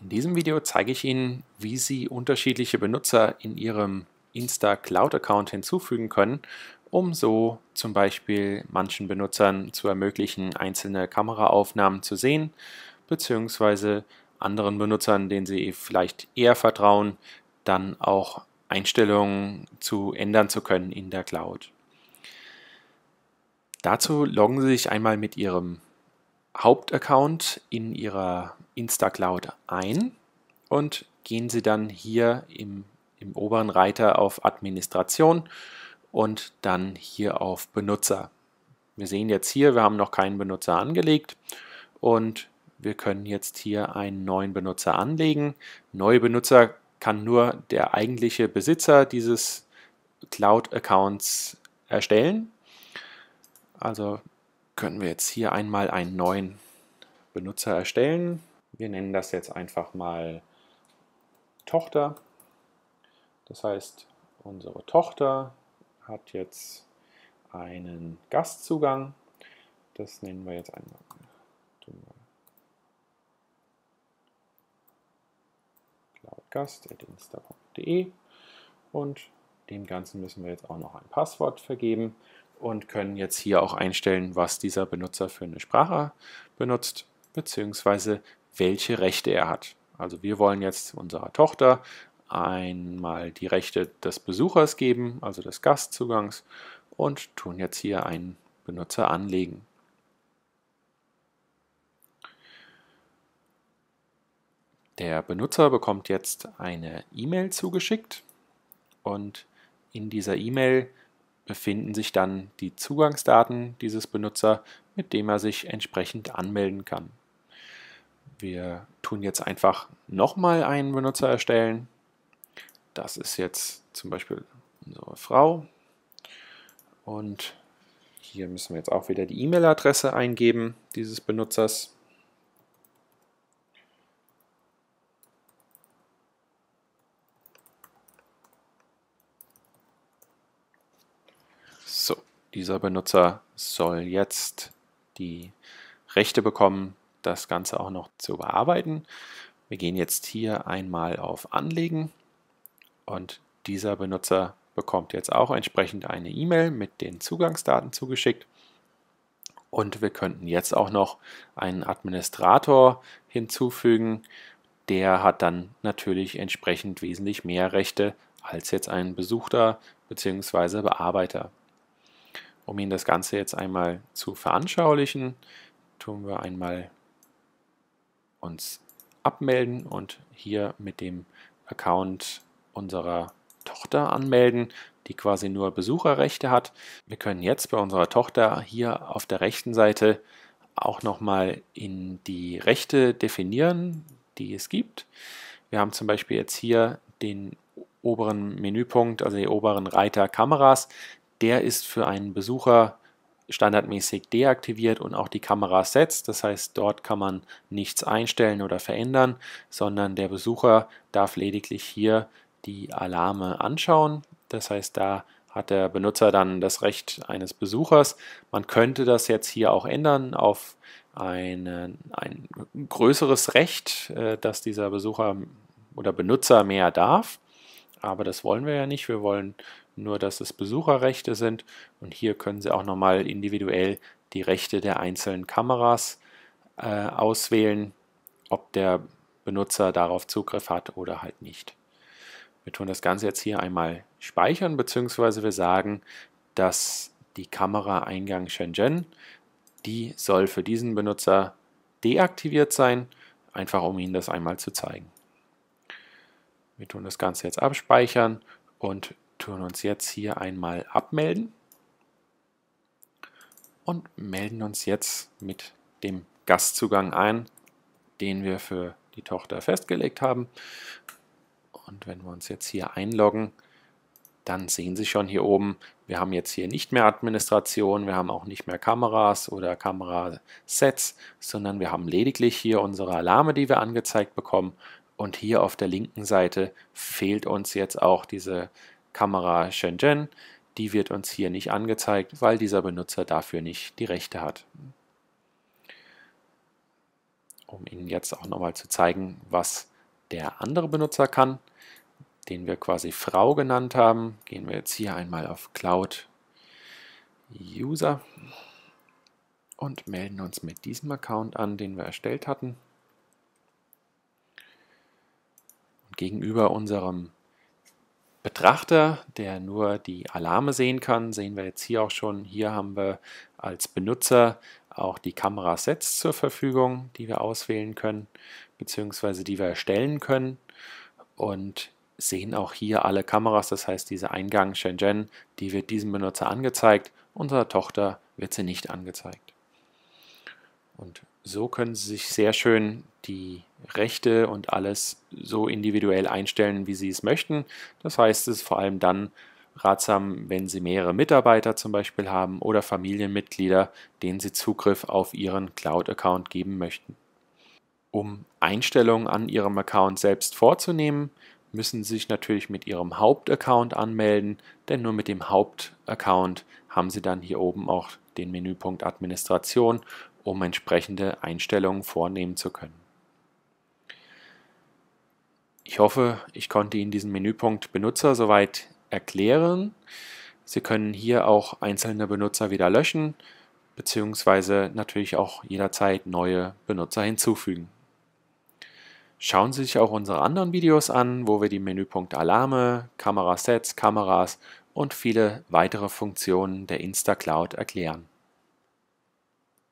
In diesem Video zeige ich Ihnen, wie Sie unterschiedliche Benutzer in Ihrem Insta Cloud Account hinzufügen können, um so zum Beispiel manchen Benutzern zu ermöglichen, einzelne Kameraaufnahmen zu sehen, beziehungsweise anderen Benutzern, denen Sie vielleicht eher vertrauen, dann auch Einstellungen zu ändern zu können in der Cloud. Dazu loggen Sie sich einmal mit Ihrem Hauptaccount in Ihrer Instacloud ein und gehen Sie dann hier im, im oberen Reiter auf Administration und dann hier auf Benutzer. Wir sehen jetzt hier, wir haben noch keinen Benutzer angelegt und wir können jetzt hier einen neuen Benutzer anlegen. Neue Benutzer kann nur der eigentliche Besitzer dieses Cloud-Accounts erstellen also können wir jetzt hier einmal einen neuen Benutzer erstellen. Wir nennen das jetzt einfach mal Tochter. Das heißt, unsere Tochter hat jetzt einen Gastzugang. Das nennen wir jetzt einmal. cloudgast.insta.de und dem Ganzen müssen wir jetzt auch noch ein Passwort vergeben und können jetzt hier auch einstellen, was dieser Benutzer für eine Sprache benutzt, beziehungsweise welche Rechte er hat. Also wir wollen jetzt unserer Tochter einmal die Rechte des Besuchers geben, also des Gastzugangs, und tun jetzt hier einen Benutzer anlegen. Der Benutzer bekommt jetzt eine E-Mail zugeschickt und in dieser E-Mail befinden sich dann die Zugangsdaten dieses Benutzer, mit dem er sich entsprechend anmelden kann. Wir tun jetzt einfach nochmal einen Benutzer erstellen. Das ist jetzt zum Beispiel unsere Frau. Und hier müssen wir jetzt auch wieder die E-Mail-Adresse eingeben dieses Benutzers. Dieser Benutzer soll jetzt die Rechte bekommen, das Ganze auch noch zu bearbeiten. Wir gehen jetzt hier einmal auf Anlegen und dieser Benutzer bekommt jetzt auch entsprechend eine E-Mail mit den Zugangsdaten zugeschickt. Und wir könnten jetzt auch noch einen Administrator hinzufügen. Der hat dann natürlich entsprechend wesentlich mehr Rechte als jetzt ein Besucher bzw. Bearbeiter. Um Ihnen das Ganze jetzt einmal zu veranschaulichen, tun wir einmal uns abmelden und hier mit dem Account unserer Tochter anmelden, die quasi nur Besucherrechte hat. Wir können jetzt bei unserer Tochter hier auf der rechten Seite auch nochmal in die Rechte definieren, die es gibt. Wir haben zum Beispiel jetzt hier den oberen Menüpunkt, also den oberen Reiter Kameras. Der ist für einen Besucher standardmäßig deaktiviert und auch die Kamera setzt. Das heißt, dort kann man nichts einstellen oder verändern, sondern der Besucher darf lediglich hier die Alarme anschauen. Das heißt, da hat der Benutzer dann das Recht eines Besuchers. Man könnte das jetzt hier auch ändern auf eine, ein größeres Recht, äh, dass dieser Besucher oder Benutzer mehr darf. Aber das wollen wir ja nicht. Wir wollen nur dass es Besucherrechte sind und hier können Sie auch nochmal individuell die Rechte der einzelnen Kameras äh, auswählen, ob der Benutzer darauf Zugriff hat oder halt nicht. Wir tun das Ganze jetzt hier einmal speichern, beziehungsweise wir sagen, dass die Kamera Eingang Shenzhen, die soll für diesen Benutzer deaktiviert sein, einfach um Ihnen das einmal zu zeigen. Wir tun das Ganze jetzt abspeichern und tun uns jetzt hier einmal abmelden und melden uns jetzt mit dem Gastzugang ein, den wir für die Tochter festgelegt haben. Und wenn wir uns jetzt hier einloggen, dann sehen Sie schon hier oben, wir haben jetzt hier nicht mehr Administration, wir haben auch nicht mehr Kameras oder Kamerasets, sondern wir haben lediglich hier unsere Alarme, die wir angezeigt bekommen. Und hier auf der linken Seite fehlt uns jetzt auch diese Kamera Shenzhen, die wird uns hier nicht angezeigt, weil dieser Benutzer dafür nicht die Rechte hat. Um Ihnen jetzt auch nochmal zu zeigen, was der andere Benutzer kann, den wir quasi Frau genannt haben, gehen wir jetzt hier einmal auf Cloud User und melden uns mit diesem Account an, den wir erstellt hatten. Und gegenüber unserem Betrachter, der nur die Alarme sehen kann, sehen wir jetzt hier auch schon. Hier haben wir als Benutzer auch die Kamerasets zur Verfügung, die wir auswählen können, beziehungsweise die wir erstellen können und sehen auch hier alle Kameras, das heißt diese Eingang Shenzhen, die wird diesem Benutzer angezeigt, unserer Tochter wird sie nicht angezeigt. Und so können Sie sich sehr schön die Rechte und alles so individuell einstellen, wie Sie es möchten. Das heißt, es ist vor allem dann ratsam, wenn Sie mehrere Mitarbeiter zum Beispiel haben oder Familienmitglieder, denen Sie Zugriff auf Ihren Cloud-Account geben möchten. Um Einstellungen an Ihrem Account selbst vorzunehmen, müssen Sie sich natürlich mit Ihrem Hauptaccount anmelden, denn nur mit dem Hauptaccount haben Sie dann hier oben auch den Menüpunkt Administration, um entsprechende Einstellungen vornehmen zu können. Ich hoffe, ich konnte Ihnen diesen Menüpunkt Benutzer soweit erklären. Sie können hier auch einzelne Benutzer wieder löschen, beziehungsweise natürlich auch jederzeit neue Benutzer hinzufügen. Schauen Sie sich auch unsere anderen Videos an, wo wir die Menüpunkt Alarme, Kamerasets, Kameras und viele weitere Funktionen der Instacloud erklären.